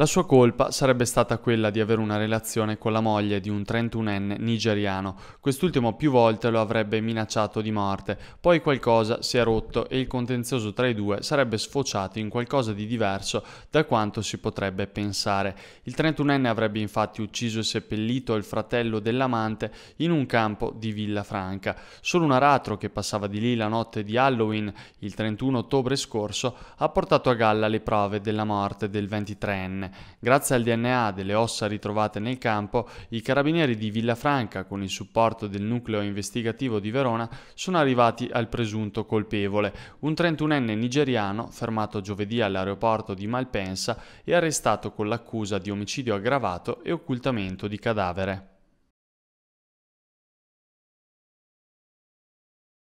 La sua colpa sarebbe stata quella di avere una relazione con la moglie di un 31enne nigeriano. Quest'ultimo più volte lo avrebbe minacciato di morte, poi qualcosa si è rotto e il contenzioso tra i due sarebbe sfociato in qualcosa di diverso da quanto si potrebbe pensare. Il 31enne avrebbe infatti ucciso e seppellito il fratello dell'amante in un campo di Villafranca. Solo un aratro che passava di lì la notte di Halloween, il 31 ottobre scorso, ha portato a galla le prove della morte del 23enne. Grazie al DNA delle ossa ritrovate nel campo, i carabinieri di Villafranca, con il supporto del nucleo investigativo di Verona, sono arrivati al presunto colpevole, un 31enne nigeriano fermato giovedì all'aeroporto di Malpensa e arrestato con l'accusa di omicidio aggravato e occultamento di cadavere.